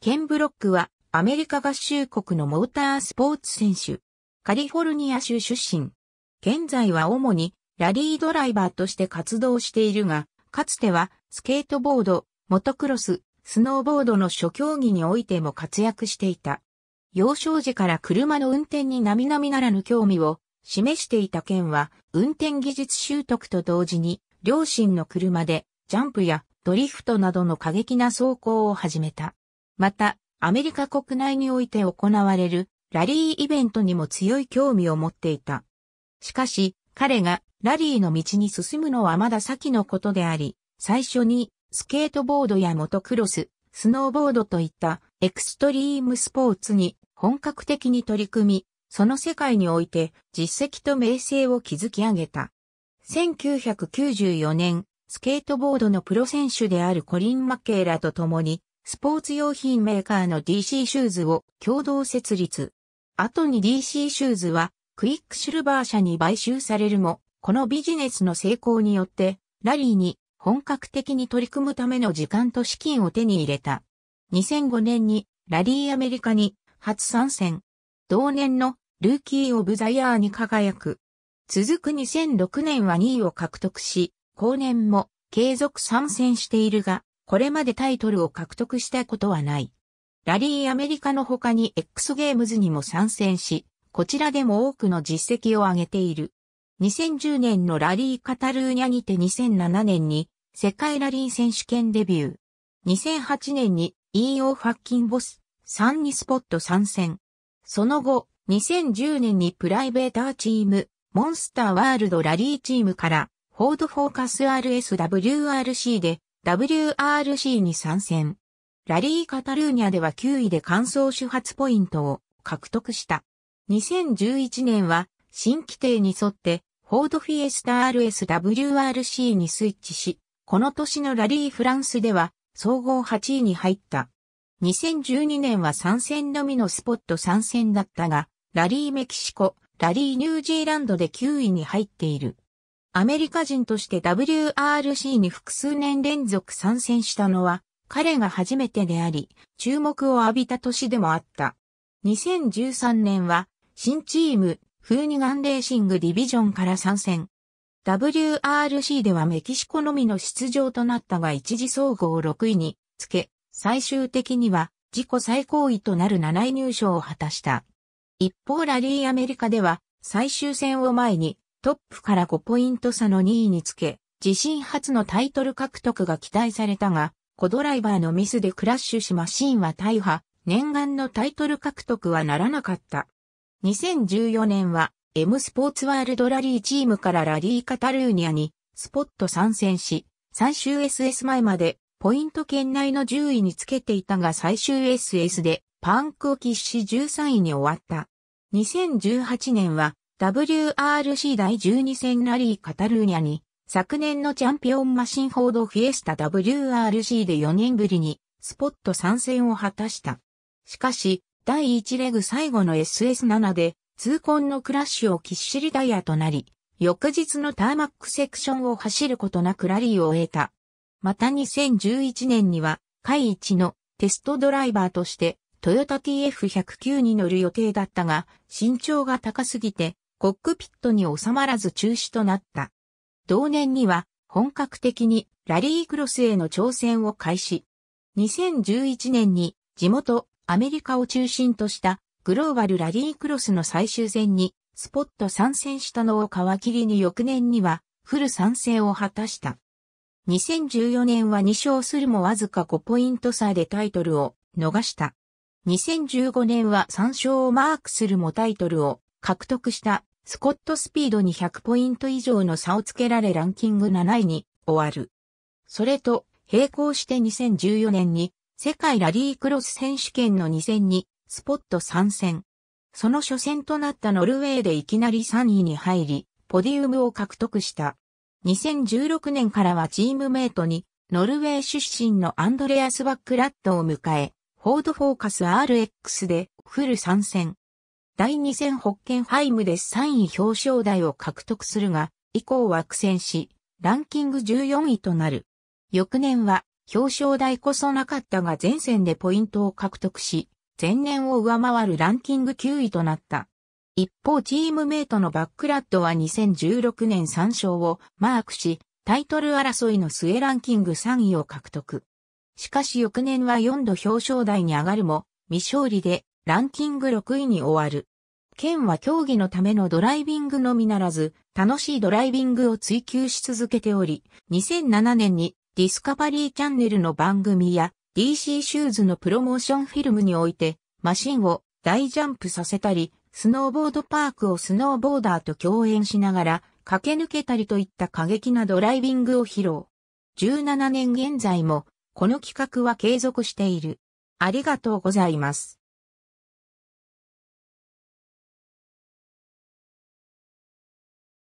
ケン・ブロックはアメリカ合衆国のモータースポーツ選手。カリフォルニア州出身。現在は主にラリードライバーとして活動しているが、かつてはスケートボード、モトクロス、スノーボードの諸競技においても活躍していた。幼少時から車の運転に並々ならぬ興味を示していた県は、運転技術習得と同時に、両親の車でジャンプやドリフトなどの過激な走行を始めた。また、アメリカ国内において行われるラリーイベントにも強い興味を持っていた。しかし、彼がラリーの道に進むのはまだ先のことであり、最初にスケートボードやモトクロス、スノーボードといったエクストリームスポーツに本格的に取り組み、その世界において実績と名声を築き上げた。1994年、スケートボードのプロ選手であるコリン・マケーラと共にスポーツ用品メーカーの DC シューズを共同設立。後に DC シューズはクイックシルバー社に買収されるも、このビジネスの成功によってラリーに本格的に取り組むための時間と資金を手に入れた。2005年にラリーアメリカに初参戦。同年のルーキーオブザヤーに輝く。続く2006年は2位を獲得し、後年も継続参戦しているが、これまでタイトルを獲得したことはない。ラリーアメリカの他に X ゲームズにも参戦し、こちらでも多くの実績を上げている。2010年のラリーカタルーニャにて2007年に世界ラリー選手権デビュー。2008年に EO ファッキンボス3にスポット参戦。その後、2010年にプライベーターチーム、モンスターワールドラリーチームから、フォードフォーカス RSWRC で WRC に参戦。ラリー・カタルーニャでは9位で完走主発ポイントを獲得した。2011年は新規定に沿ってフォードフィエスタ RSWRC にスイッチし、この年のラリー・フランスでは総合8位に入った。2012年は参戦のみのスポット参戦だったが、ラリーメキシコ、ラリーニュージーランドで9位に入っている。アメリカ人として WRC に複数年連続参戦したのは、彼が初めてであり、注目を浴びた年でもあった。2013年は、新チーム、フーニガンレーシングディビジョンから参戦。WRC ではメキシコのみの出場となったが一時総合6位につけ、最終的には自己最高位となる7位入賞を果たした。一方ラリーアメリカでは最終戦を前にトップから5ポイント差の2位につけ、自身初のタイトル獲得が期待されたが、コドライバーのミスでクラッシュしマシンは大破、念願のタイトル獲得はならなかった。2014年は、M スポーツワールドラリーチームからラリーカタルーニャに、スポット参戦し、最終 SS 前まで、ポイント圏内の10位につけていたが最終 SS で、パンクを喫し13位に終わった。2018年は、WRC 第12戦ラリーカタルーニャに、昨年のチャンピオンマシンフォードフィエスタ WRC で4年ぶりに、スポット参戦を果たした。しかし、第1レグ最後の SS7 で、痛恨のクラッシュをきっしりダイヤとなり、翌日のターマックセクションを走ることなくラリーを終えた。また2011年には、会一のテストドライバーとして、トヨタ TF109 に乗る予定だったが、身長が高すぎて、コックピットに収まらず中止となった。同年には本格的にラリークロスへの挑戦を開始。2011年に地元アメリカを中心としたグローバルラリークロスの最終戦にスポット参戦したのを皮切りに翌年にはフル参戦を果たした。2014年は2勝するもわずか5ポイント差でタイトルを逃した。2015年は3勝をマークするもタイトルを獲得したスコットスピードに100ポイント以上の差をつけられランキング7位に終わる。それと並行して2014年に世界ラリークロス選手権の2戦にスポット参戦。その初戦となったノルウェーでいきなり3位に入り、ポディウムを獲得した。2016年からはチームメイトに、ノルウェー出身のアンドレアス・バックラットを迎え、フォードフォーカス RX でフル参戦。第2戦ホッケンハイムで3位表彰台を獲得するが、以降は苦戦し、ランキング14位となる。翌年は表彰台こそなかったが前線でポイントを獲得し、前年を上回るランキング9位となった。一方チームメイトのバックラッドは2016年3勝をマークし、タイトル争いの末ランキング3位を獲得。しかし翌年は4度表彰台に上がるも、未勝利でランキング6位に終わる。県は競技のためのドライビングのみならず、楽しいドライビングを追求し続けており、2007年にディスカバリーチャンネルの番組や DC シューズのプロモーションフィルムにおいて、マシンを大ジャンプさせたり、スノーボードパークをスノーボーダーと共演しながら、駆け抜けたりといった過激なドライビングを披露。17年現在も、この企画は継続している。ありがとうございます。